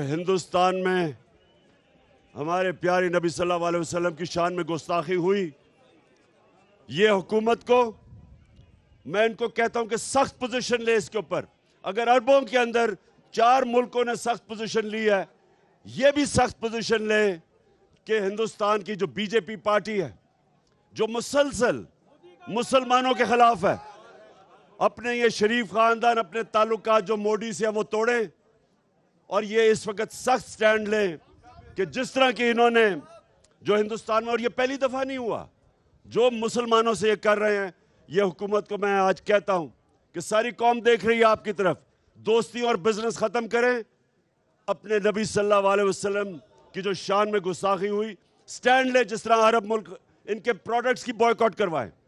हिंदुस्तान में हमारे प्यारे नबी सल्लल्लाहु अलैहि वसल्लम की शान में गुस्ताखी हुई ये हुकूमत को मैं इनको कहता हूं कि सख्त पोजीशन ले इसके ऊपर अगर अरबों के अंदर चार मुल्कों ने सख्त पोजीशन ली है ये भी सख्त पोजीशन ले कि हिंदुस्तान की जो बीजेपी पार्टी है जो मुसलसल मुसलमानों के खिलाफ है अपने ये शरीफ खानदान अपने ताल्लुकात जो मोदी से है वो तोड़ें और ये इस वक्त सख्त स्टैंड लें कि जिस तरह के इन्होंने जो हिंदुस्तान में और ये पहली दफ़ा नहीं हुआ जो मुसलमानों से ये कर रहे हैं ये हुकूमत को मैं आज कहता हूँ कि सारी कौम देख रही है आपकी तरफ दोस्ती और बिजनेस ख़त्म करें अपने नबी सल्लल्लाहु अलैहि वसल्लम की जो शान में गुस्साखी हुई स्टैंड ले जिस तरह अरब मुल्क इनके प्रोडक्ट्स की बॉयकॉट करवाएं